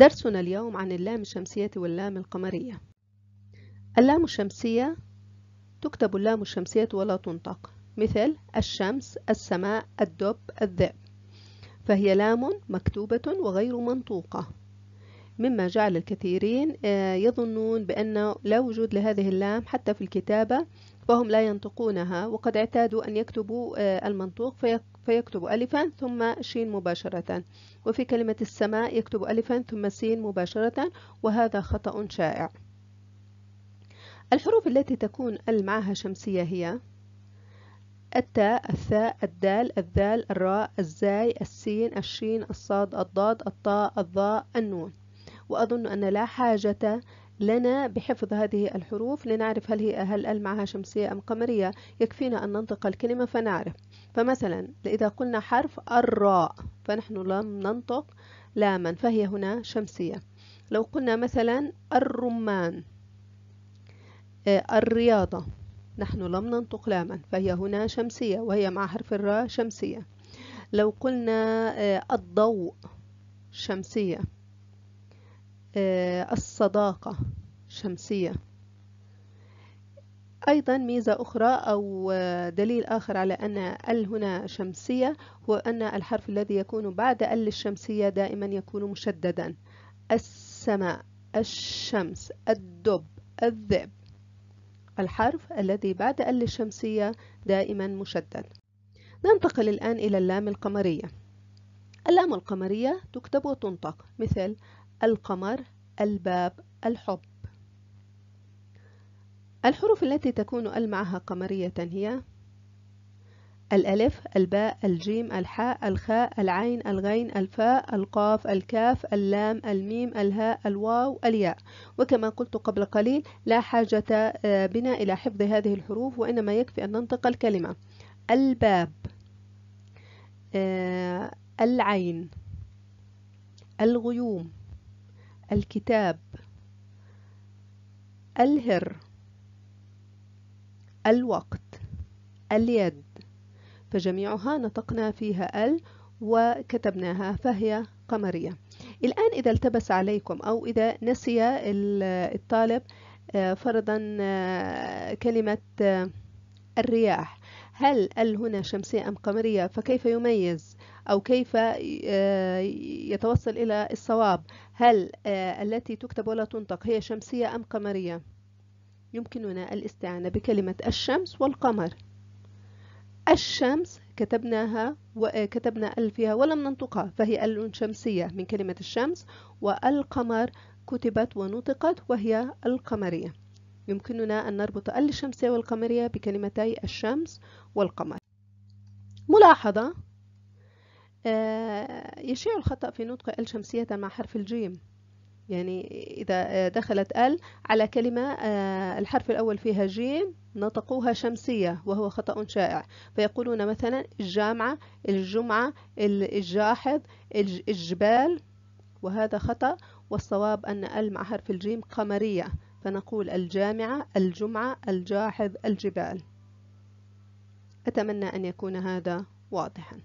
درسنا اليوم عن اللام الشمسية واللام القمرية اللام الشمسية تكتب اللام الشمسية ولا تنطق مثل الشمس السماء الدب الذئب فهي لام مكتوبة وغير منطوقة مما جعل الكثيرين آه، يظنون بأن لا وجود لهذه اللام حتى في الكتابة فهم لا ينطقونها وقد اعتادوا أن يكتبوا آه، المنطوق فيكتب ألفا ثم شين مباشرة وفي كلمة السماء يكتب ألفا ثم سين مباشرة وهذا خطأ شائع الحروف التي تكون ال معها شمسية هي التاء الثاء الدال الذال الراء الزاي السين الشين الصاد الضاد الطاء الضاء النون وأظن أن لا حاجة لنا بحفظ هذه الحروف لنعرف هل هي هل ال معها شمسية أم قمرية يكفينا أن ننطق الكلمة فنعرف فمثلا إذا قلنا حرف الراء فنحن لم ننطق لاما فهي هنا شمسية لو قلنا مثلا الرمان آه، الرياضة نحن لم ننطق لاما فهي هنا شمسية وهي مع حرف الراء شمسية لو قلنا آه، الضوء شمسية آه، الصداقة شمسية أيضا ميزة أخرى أو دليل آخر على أن ال هنا شمسية هو أن الحرف الذي يكون بعد ال الشمسية دائما يكون مشددا السماء الشمس الدب الذئب الحرف الذي بعد ال الشمسية دائما مشدد ننتقل الآن إلى اللام القمرية اللام القمرية تكتب وتنطق مثل القمر الباب الحب الحروف التي تكون ألمعها قمرية هي الألف الباء الجيم الحاء الخاء العين الغين الفاء القاف الكاف اللام الميم الهاء الواو الياء وكما قلت قبل قليل لا حاجة آه، بنا إلى حفظ هذه الحروف وإنما يكفي أن ننطق الكلمة الباب آه، العين الغيوم الكتاب الهر الوقت اليد فجميعها نطقنا فيها ال وكتبناها فهي قمرية الآن إذا التبس عليكم أو إذا نسي الطالب آه، فرضا آه، كلمة آه، الرياح هل ال هنا شمسية أم قمرية فكيف يميز أو كيف آه، يتوصل إلى الصواب هل آه، التي تكتب ولا تنطق هي شمسية أم قمرية يمكننا الاستعانة بكلمة الشمس والقمر الشمس كتبناها وكتبنا آه، ال فيها ولم ننطقها فهي ال شمسية من كلمة الشمس والقمر كتبت ونطقت وهي القمرية يمكننا أن نربط الشمسية والقمرية بكلمتي الشمس والقمر ملاحظة آه، يشيع الخطأ في نطق الشمسية مع حرف الجيم يعني إذا دخلت ال على كلمة آه، الحرف الأول فيها جيم نطقوها شمسية وهو خطأ شائع فيقولون مثلا الجامعة الجمعة الجاحظ الجبال وهذا خطأ والصواب أن ال مع حرف الجيم قمرية فنقول الجامعة الجمعة الجاحظ الجبال أتمنى أن يكون هذا واضحاً